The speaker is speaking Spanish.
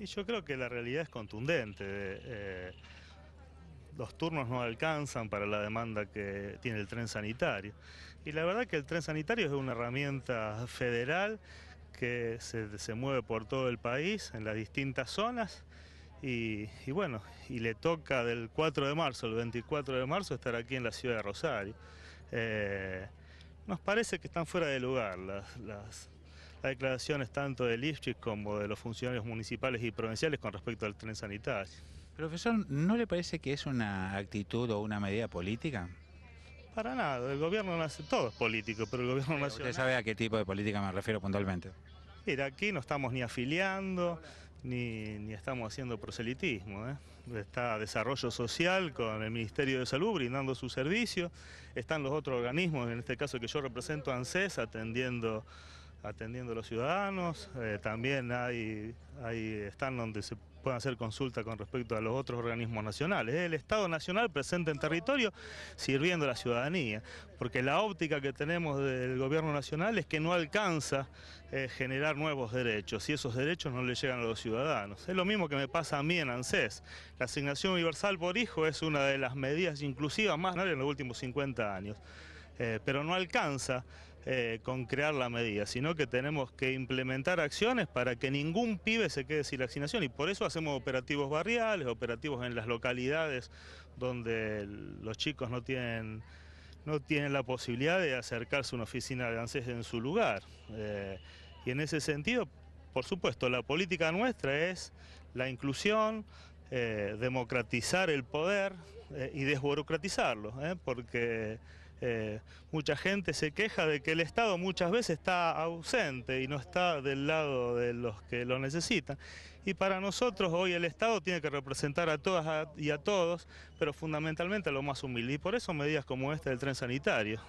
Y yo creo que la realidad es contundente. Eh, eh, los turnos no alcanzan para la demanda que tiene el tren sanitario. Y la verdad que el tren sanitario es una herramienta federal que se, mueve por todo el país, en las distintas zonas. Y, bueno, y le toca del 4 de marzo, el 24 de marzo, estar aquí en la ciudad de Rosario. Eh, nos parece que están fuera de lugar las a declaraciones tanto de Lifchitz como de los funcionarios municipales y provinciales con respecto al tren sanitario. Profesor, ¿no le parece que es una actitud o una medida política? Para nada, el gobierno nacional, todo es político, pero el gobierno nacional... ¿Usted sabe a qué tipo de política me refiero puntualmente? Mira, aquí no estamos ni afiliando, ni, estamos haciendo proselitismo. ¿eh? Está Desarrollo Social con el Ministerio de Salud brindando su servicio, están los otros organismos, en este caso que yo represento, ANSES, atendiendo atendiendo a los ciudadanos, eh, también hay, hay están donde se pueden hacer consulta con respecto a los otros organismos nacionales. Es el Estado Nacional presente en territorio sirviendo a la ciudadanía, porque la óptica que tenemos del gobierno nacional es que no alcanza eh, generar nuevos derechos y esos derechos no le llegan a los ciudadanos. Es lo mismo que me pasa a mí en ANSES. La asignación universal por hijo es una de las medidas inclusivas más grandes en los últimos 50 años, eh, pero no alcanza eh, con crear la medida, sino que tenemos que implementar acciones para que ningún pibe se quede sin vacunación. y por eso hacemos operativos barriales, operativos en las localidades donde los chicos no tienen, no tienen la posibilidad de acercarse a una oficina de ANSES en su lugar. Eh, y en ese sentido, por supuesto, la política nuestra es la inclusión, eh, democratizar el poder y desburocratizarlo, porque eh, mucha gente se queja de que el Estado muchas veces está ausente y no está del lado de los que lo necesitan. Y para nosotros hoy el Estado tiene que representar a todas y a todos, pero fundamentalmente a lo más humilde. Y por eso medidas como esta del tren sanitario.